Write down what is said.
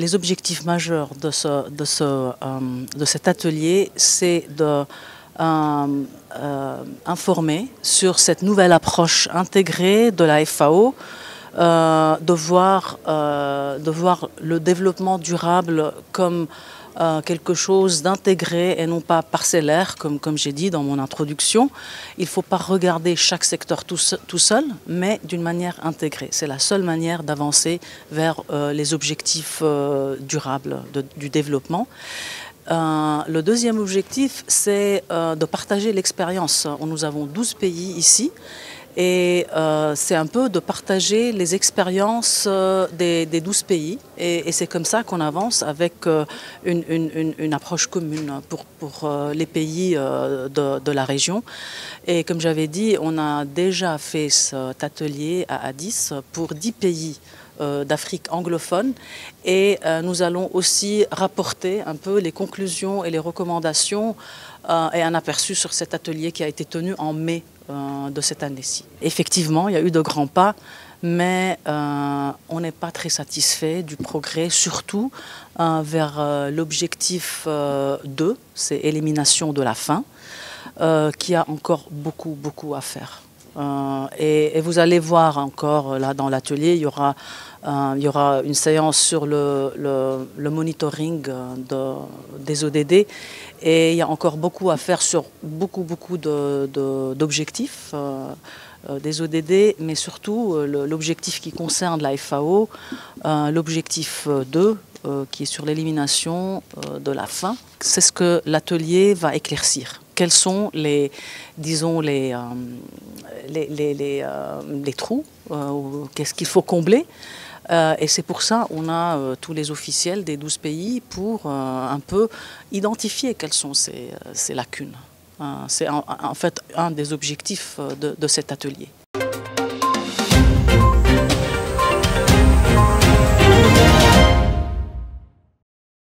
les objectifs majeurs de, de, ce, euh, de cet atelier, c'est de euh, euh, informer sur cette nouvelle approche intégrée de la FAO euh, de, voir, euh, de voir le développement durable comme euh, quelque chose d'intégré et non pas parcellaire, comme, comme j'ai dit dans mon introduction. Il ne faut pas regarder chaque secteur tout, tout seul, mais d'une manière intégrée. C'est la seule manière d'avancer vers les objectifs durables du développement. le deuxième objectif, c'est de partager l'expérience. Nous avons 12 pays ici et euh, c'est un peu de partager les expériences euh, des, des 12 pays. Et, c'est comme ça qu'on avance avec euh, une, approche commune pour, pour les pays de, la région. Et comme j'avais dit, on a déjà fait cet atelier à Addis pour 10 pays euh, d'Afrique anglophone. Et euh, nous allons aussi rapporter un peu les conclusions et les recommandations euh, et un aperçu sur cet atelier qui a été tenu en mai de cette année-ci. Effectivement, il y a eu de grands pas mais on n'est pas très satisfait du progrès, surtout vers l'objectif 2, c'est élimination de la faim, qui a encore beaucoup, beaucoup à faire. Euh, et, vous allez voir encore euh, là dans l'atelier, il y aura euh, il y aura une séance sur le, le, monitoring des ODD et il y a encore beaucoup à faire sur beaucoup, beaucoup d'objectifs de, des ODD, mais surtout l'objectif qui concerne la FAO, l'objectif 2 qui est sur l'élimination de la faim. C'est ce que l'atelier va éclaircir quels sont les, disons, les, euh, euh, trous, euh, qu'est-ce qu'il faut combler. et c'est pour ça qu'on a tous les officiels des 12 pays pour un peu identifier quelles sont ces, lacunes. Hein, c'est en, fait un des objectifs de cet atelier.